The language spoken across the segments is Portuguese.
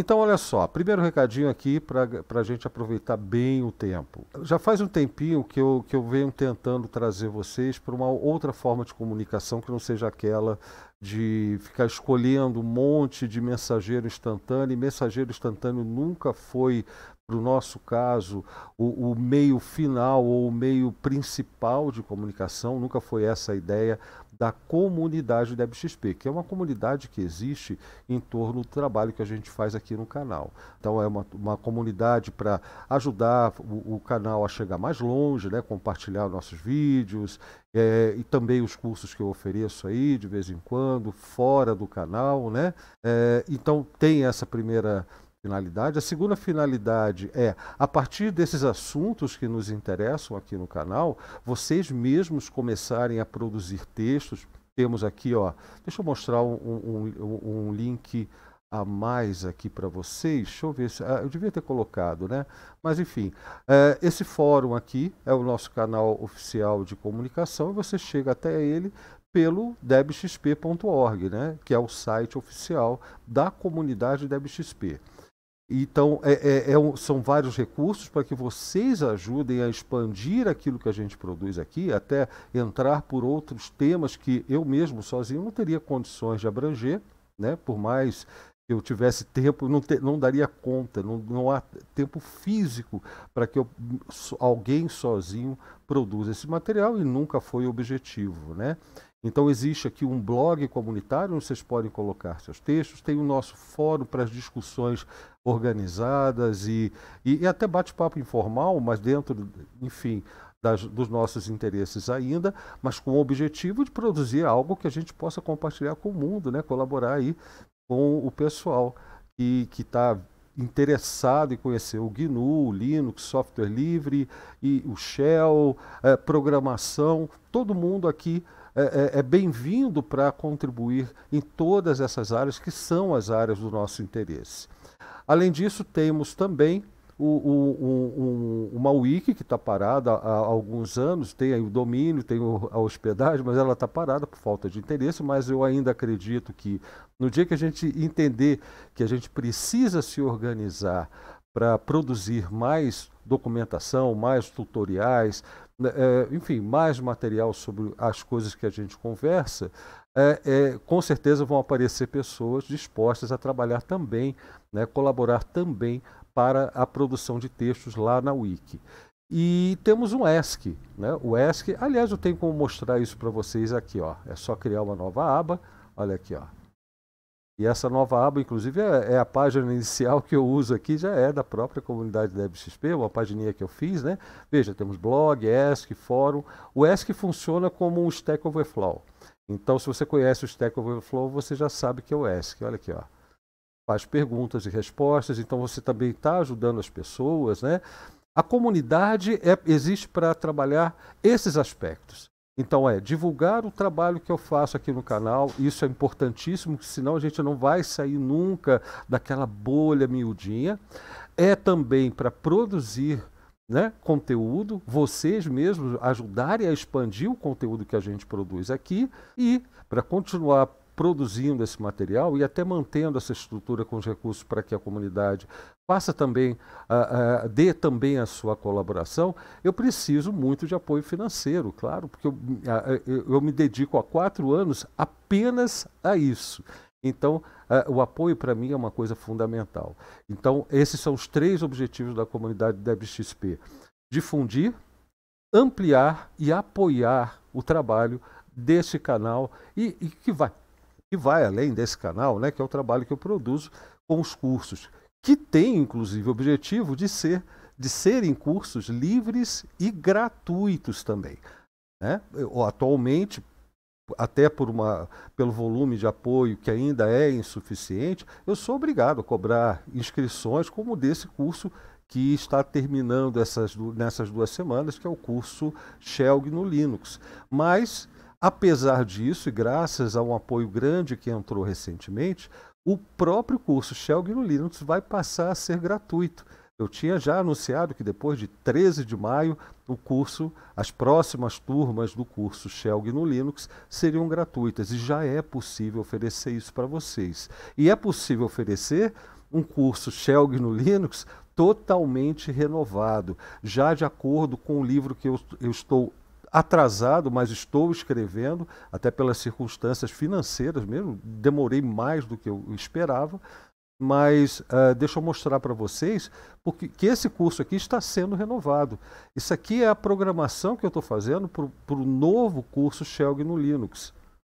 Então, olha só, primeiro recadinho aqui para a gente aproveitar bem o tempo. Já faz um tempinho que eu, que eu venho tentando trazer vocês para uma outra forma de comunicação que não seja aquela de ficar escolhendo um monte de mensageiro instantâneo. E mensageiro instantâneo nunca foi, para o nosso caso, o, o meio final ou o meio principal de comunicação, nunca foi essa a ideia da comunidade DebXP, que é uma comunidade que existe em torno do trabalho que a gente faz aqui no canal. Então é uma, uma comunidade para ajudar o, o, canal a chegar mais longe, né? compartilhar nossos vídeos é, e também os cursos que eu ofereço aí de vez em quando, fora do canal. Né? É, então tem essa primeira finalidade. A segunda finalidade é, a partir desses assuntos que nos interessam aqui no canal, vocês mesmos começarem a produzir textos. Temos aqui, ó, deixa eu mostrar um, um, um link a mais aqui para vocês. Deixa eu ver se. Ah, eu devia ter colocado, né? Mas enfim, é, esse fórum aqui é o nosso canal oficial de comunicação e você chega até ele pelo debxp.org, né? Que é o site oficial da comunidade debxp. Então, é, é, é, um, são vários recursos para que vocês ajudem a expandir aquilo que a gente produz aqui, até entrar por outros temas que eu mesmo sozinho não teria condições de abranger, né? por mais que eu tivesse tempo, não, te, não daria conta, não, não há tempo físico para que eu, alguém sozinho produza esse material e nunca foi objetivo. Né? Então existe aqui um blog comunitário onde vocês podem colocar seus textos, tem o nosso fórum para as discussões organizadas e, e, e até bate-papo informal, mas dentro, enfim, das, dos nossos interesses ainda, mas com o objetivo de produzir algo que a gente possa compartilhar com o mundo, né? colaborar aí com o pessoal que está interessado em conhecer o GNU, o Linux, software livre, e o Shell, eh, programação, todo mundo aqui é, é, é bem-vindo para contribuir em todas essas áreas que são as áreas do nosso interesse. Além disso, temos também o, o, o, uma wiki que está parada há, há, alguns anos, tem o domínio, tem a hospedagem, mas ela está parada por falta de interesse, mas eu ainda acredito que no dia que a gente entender que a gente precisa se organizar para produzir mais documentação, mais tutoriais, né, é, enfim, mais material sobre as coisas que a gente conversa, é, é, com certeza vão aparecer pessoas dispostas a trabalhar também, né, colaborar também para a produção de textos lá na Wiki. E temos um ESC, né? O ESC, aliás, eu tenho como mostrar isso para vocês aqui, ó. É só criar uma nova aba. Olha aqui, ó. E essa nova aba, inclusive, é, é, a página inicial que eu uso aqui, já é da própria comunidade da é uma pagininha que eu fiz, né? Veja, temos blog, ESC, fórum. O ESC funciona como um Stack Overflow. Então, se você conhece o Stack Overflow, você já sabe que é o ESC. Olha aqui, ó. Faz perguntas e respostas, então você também está ajudando as pessoas, né? A comunidade é, existe para trabalhar esses aspectos. Então é divulgar o trabalho que eu faço aqui no canal, isso é importantíssimo, senão a gente não vai sair nunca daquela bolha miudinha. É também para produzir né, conteúdo, vocês mesmos ajudarem a expandir o conteúdo que a gente produz aqui e para continuar produzindo esse material e até mantendo essa estrutura com os recursos para que a comunidade faça também, uh, uh, dê também a sua colaboração, eu preciso muito de apoio financeiro, claro, porque eu, uh, eu me dedico há quatro anos apenas a isso. Então, o apoio para mim é uma coisa fundamental. Então, esses são os três objetivos da comunidade DebXP: difundir, ampliar e apoiar o trabalho desse canal e, e que vai que vai além desse canal, né, que é o trabalho que eu produzo com os cursos, que tem inclusive o objetivo de ser de serem cursos livres e gratuitos também. Né? Eu, atualmente, até por uma, pelo volume de apoio que ainda é insuficiente, eu sou obrigado a cobrar inscrições como desse curso que está terminando essas, nessas duas semanas, que é o curso Shell no Linux. Mas, apesar disso, e graças a um apoio grande que entrou recentemente, o próprio curso Shell GNU Linux vai passar a ser gratuito. Eu tinha já anunciado que depois de 13 de maio, o curso, as próximas turmas do curso Shell GNU Linux seriam gratuitas e já é possível oferecer isso para vocês. E é possível oferecer um curso Shell GNU Linux totalmente renovado, já de acordo com o livro que eu, eu estou atrasado, mas estou escrevendo, até pelas circunstâncias financeiras mesmo, demorei mais do que eu esperava, mas uh, deixa eu mostrar para vocês porque que esse curso aqui está sendo renovado. Isso aqui é a programação que eu estou fazendo para o novo curso Shell no Linux.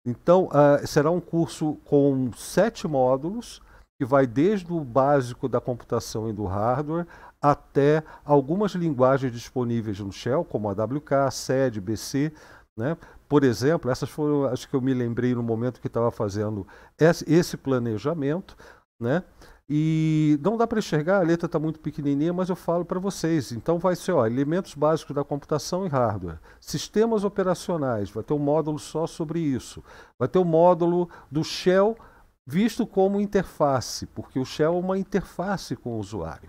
Então, uh, será um curso com sete módulos, que vai desde o básico da computação e do hardware até algumas linguagens disponíveis no Shell, como a Wk, SED, BC. Né? Por exemplo, essas foram as que eu me lembrei no momento que estava fazendo esse planejamento. Né? E não dá para enxergar, a letra está muito pequenininha, mas eu falo para vocês. Então vai ser ó, elementos básicos da computação e hardware. Sistemas operacionais, vai ter um módulo só sobre isso. Vai ter um módulo do Shell visto como interface, porque o Shell é uma interface com o usuário.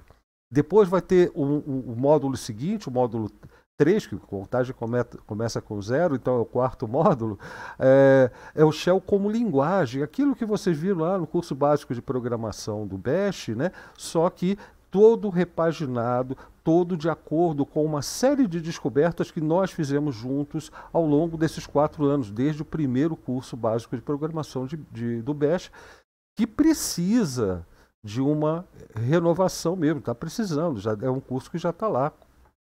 Depois vai ter o, o, o módulo seguinte, o módulo 3, que a contagem começa começa com zero, então é o quarto módulo, é, é, o Shell como linguagem, aquilo que vocês viram lá no curso básico de programação do Bash, né? só que todo repaginado, todo de acordo com uma série de descobertas que nós fizemos juntos ao longo desses quatro anos, desde o primeiro curso básico de programação de, de, do Bash, que precisa de uma renovação mesmo, está precisando, já é um curso que já está lá,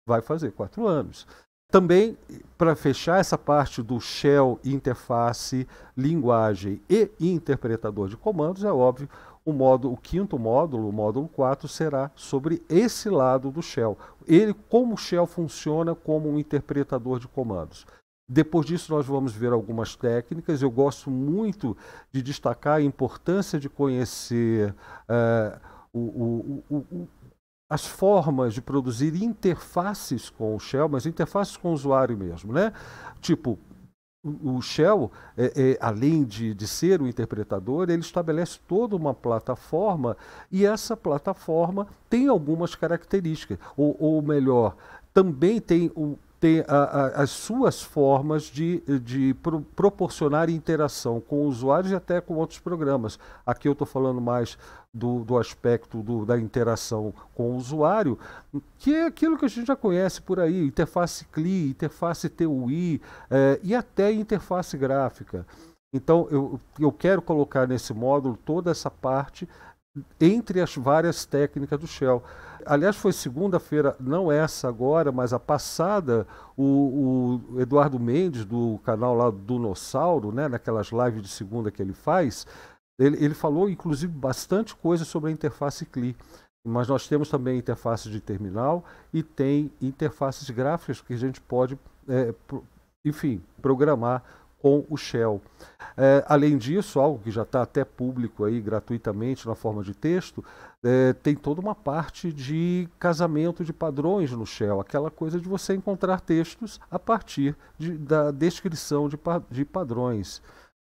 vai fazer quatro anos. Também, para fechar essa parte do shell, interface, linguagem e interpretador de comandos, é óbvio, o, módulo, o quinto módulo, o módulo 4, será sobre esse lado do Shell. Ele, como o Shell funciona como um interpretador de comandos. Depois disso, nós vamos ver algumas técnicas. Eu gosto muito de destacar a importância de conhecer uh, o, o, o, as formas de produzir interfaces com o Shell, mas interfaces com o usuário mesmo, né? Tipo, o Shell, é, é, além de, de ser o interpretador, ele estabelece toda uma plataforma e essa plataforma tem algumas características, ou, ou melhor, também tem o, tem a, a, as suas formas de, de pro, proporcionar interação com usuários e até com outros programas. Aqui eu estou falando mais do, do aspecto do, da interação com o usuário, que é aquilo que a gente já conhece por aí, interface CLI, interface TUI é, e até interface gráfica. Então, eu, eu quero colocar nesse módulo toda essa parte entre as várias técnicas do Shell. Aliás, foi segunda-feira, não essa agora, mas a passada, o, o, Eduardo Mendes, do canal lá do Nossauro, né, naquelas lives de segunda que ele faz, ele, ele falou, inclusive, bastante coisa sobre a interface CLI. Mas nós temos também interfaces de terminal e tem interfaces gráficas que a gente pode, é, pro, enfim, programar com o Shell. É, além disso, algo que já está até público aí gratuitamente na forma de texto, é, tem toda uma parte de casamento de padrões no Shell, aquela coisa de você encontrar textos a partir de, da descrição de, de padrões.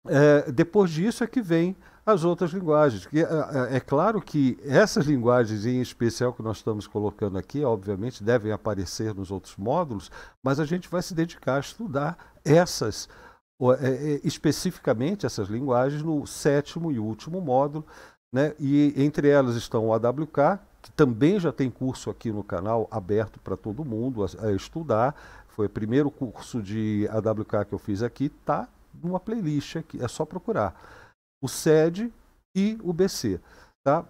É, depois disso é que vem as outras linguagens. É, é, é, claro que essas linguagens, em especial que nós estamos colocando aqui, obviamente devem aparecer nos outros módulos, mas a gente vai se dedicar a estudar essas linguagens é, é, especificamente essas linguagens no sétimo e último módulo, né? e entre elas estão o AWK, que também já tem curso aqui no canal aberto para todo mundo a, a, estudar. Foi o primeiro curso de AWK que eu fiz aqui, está numa playlist aqui, é só procurar. O SED e o BC. Tá?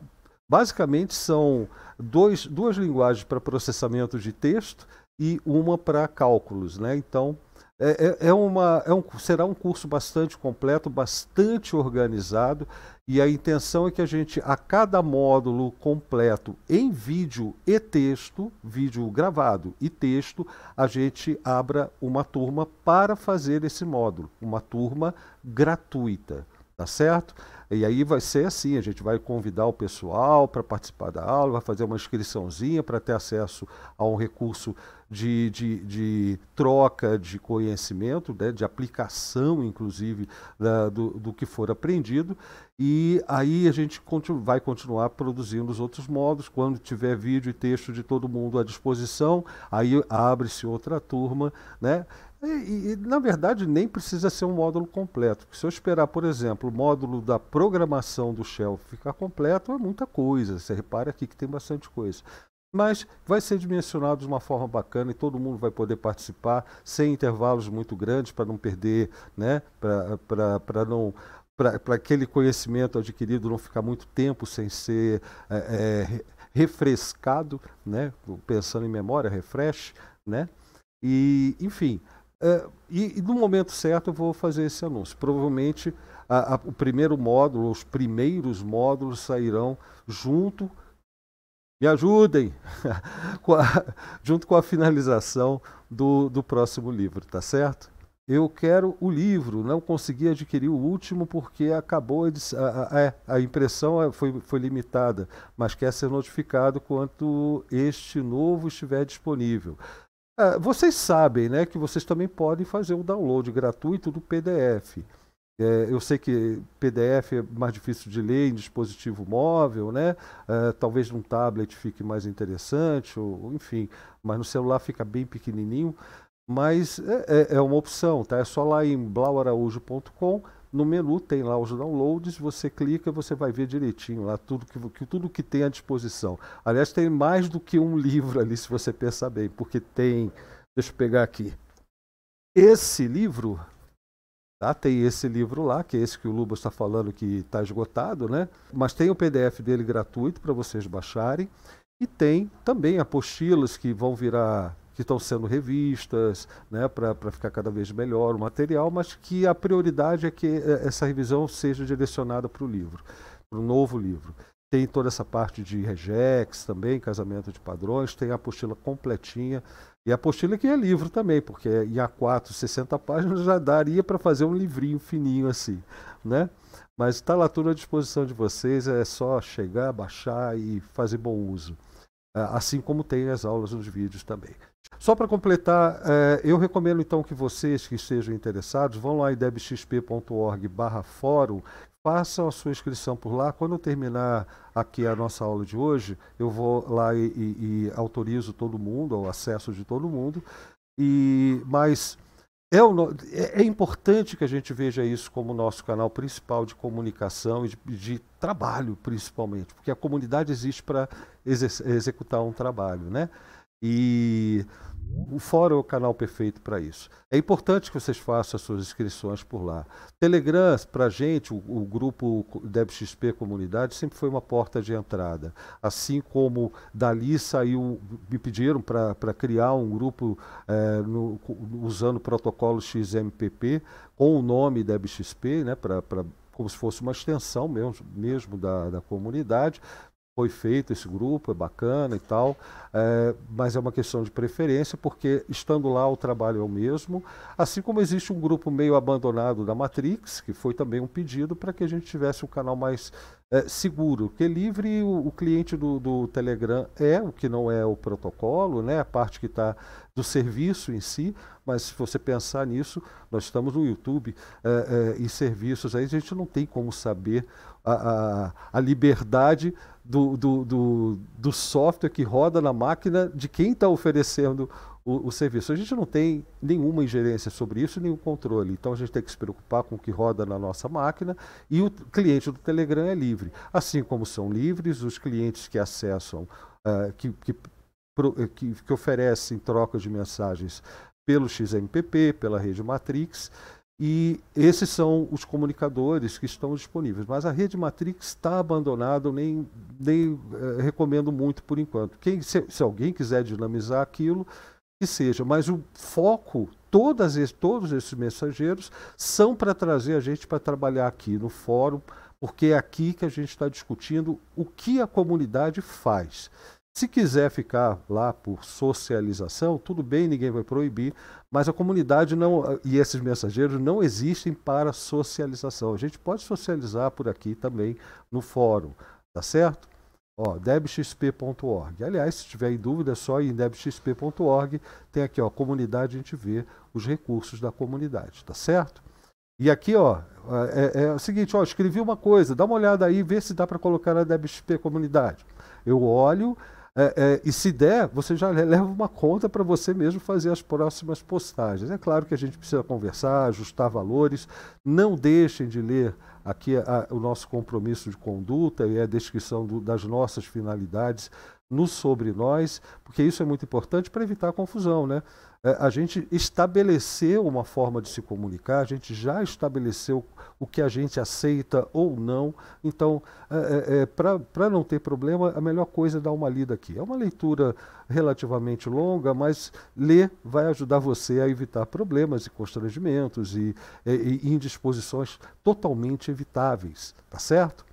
Basicamente são dois, duas linguagens para processamento de texto e uma para cálculos. Né? Então, é, é, é, uma, é um, será um curso bastante completo, bastante organizado, e a intenção é que a gente, a cada módulo completo em vídeo e texto, vídeo gravado e texto, a gente abra uma turma para fazer esse módulo, uma turma gratuita, tá certo? E aí vai ser assim, a gente vai convidar o pessoal para participar da aula, vai fazer uma inscriçãozinha para ter acesso a um recurso de, de, de troca de conhecimento, né, de aplicação, inclusive, da, do, do que for aprendido. E aí a gente continu, vai continuar produzindo os outros modos. Quando tiver vídeo e texto de todo mundo à disposição, aí abre-se outra turma, né? E, e, na verdade, nem precisa ser um módulo completo. Se eu esperar, por exemplo, o módulo da programação do Shell ficar completo, é muita coisa. Você repara aqui que tem bastante coisa. Mas vai ser dimensionado de uma forma bacana e todo mundo vai poder participar sem intervalos muito grandes para não perder, né? para não para aquele conhecimento adquirido não ficar muito tempo sem ser é, é, refrescado, né? pensando em memória, refresh, né? E, enfim, é, e, e, no momento certo eu vou fazer esse anúncio. Provavelmente a, a, o primeiro módulo, os primeiros módulos sairão junto, me ajudem, com a, junto com a finalização do, do próximo livro, tá certo? Eu quero o livro, não consegui adquirir o último porque acabou a, é, a impressão é, foi, foi limitada, mas quer ser notificado quando este novo estiver disponível. Ah, vocês sabem né, que vocês também podem fazer o download gratuito do PDF. É, eu sei que PDF é mais difícil de ler em dispositivo móvel, né? Ah, talvez num tablet fique mais interessante, ou, enfim, mas no celular fica bem pequenininho. Mas é, é, é uma opção, tá? É só lá em blauaraújo.com.br no menu tem lá os downloads, você clica, você vai ver direitinho lá tudo que, tudo que tem à disposição. Aliás, tem mais do que um livro ali, se você pensar bem, porque tem. Deixa eu pegar aqui. Esse livro, tá? tem esse livro lá, que é esse que o Luba está falando que está esgotado, né? Mas tem o PDF dele gratuito para vocês baixarem. E tem também apostilas que vão virar que estão sendo revistas né, para ficar cada vez melhor o material, mas que a prioridade é que é, essa revisão seja direcionada para o livro, para o novo livro. Tem toda essa parte de regex também, casamento de padrões, tem a apostila completinha. E a apostila que é livro também, porque em A4, 60 páginas, já daria para fazer um livrinho fininho assim, né? Mas está lá tudo à disposição de vocês, é só chegar, baixar e fazer bom uso. Ah, assim como tem as aulas nos vídeos também. Só para completar, eh, eu recomendo então que vocês que estejam interessados vão lá em debxp.org/fórum, façam a sua inscrição por lá. Quando terminar aqui a nossa aula de hoje, eu vou lá e, e, e autorizo todo mundo ao acesso de todo mundo. E mas é, o, é, é, importante que a gente veja isso como nosso canal principal de comunicação e de, de trabalho, principalmente, porque a comunidade existe para executar um trabalho, né? E o fórum é o canal perfeito para isso. É importante que vocês façam as suas inscrições por lá. Telegram, para a gente, o, o grupo DebXP Comunidade sempre foi uma porta de entrada. Assim como dali saiu, me pediram para criar um grupo é, no, usando o protocolo XMPP com o nome DebXP, né, pra, pra como se fosse uma extensão mesmo, mesmo da, da comunidade foi feito esse grupo, é bacana e tal, é, mas é uma questão de preferência, porque estando lá o trabalho é o mesmo, assim como existe um grupo meio abandonado da Matrix, que foi também um pedido para que a gente tivesse um canal mais é, seguro, que é livre o, o cliente do, do, Telegram é o que não é o protocolo, né, a parte que está do serviço em si, mas se você pensar nisso, nós estamos no YouTube é, é e serviços aí, a gente não tem como saber a, a, a liberdade do, do, do, do software que roda na máquina de quem está oferecendo o, o, serviço. A gente não tem nenhuma ingerência sobre isso, nenhum controle. Então a gente tem que se preocupar com o que roda na nossa máquina e o cliente do Telegram é livre. Assim como são livres os clientes que acessam, uh, que, que, pro, que, que oferecem trocas de mensagens pelo XMPP, pela rede Matrix, e esses são os comunicadores que estão disponíveis. Mas a rede Matrix está abandonada, nem, nem eh, recomendo muito por enquanto. Quem, se, se, alguém quiser dinamizar aquilo, que seja. Mas o foco, todas esses todos esses mensageiros, são para trazer a gente para trabalhar aqui no fórum, porque é aqui que a gente está discutindo o que a comunidade faz. Se quiser ficar lá por socialização, tudo bem, ninguém vai proibir, mas a comunidade não e esses mensageiros não existem para socialização. A gente pode socializar por aqui também no fórum, tá certo? Ó, debxp.org. Aliás, se tiver em dúvida, é só ir em debxp.org, tem aqui, ó, comunidade, a gente vê os recursos da comunidade, tá certo? E aqui, ó, é, é, é o seguinte, ó, escrevi uma coisa, dá uma olhada aí, vê se dá para colocar na DebXP Comunidade. Eu olho, é, é, e se der, você já leva uma conta para você mesmo fazer as próximas postagens. É claro que a gente precisa conversar, ajustar valores. Não deixem de ler aqui a, a, o nosso compromisso de conduta e a descrição do, das nossas finalidades no sobre nós, porque isso é muito importante para evitar a confusão. Né? É, a gente estabeleceu uma forma de se comunicar, a gente já estabeleceu o que a gente aceita ou não. Então, é, é, é para não ter problema, a melhor coisa é dar uma lida aqui. É uma leitura relativamente longa, mas ler vai ajudar você a evitar problemas e constrangimentos e, e, é, e indisposições totalmente evitáveis, tá certo?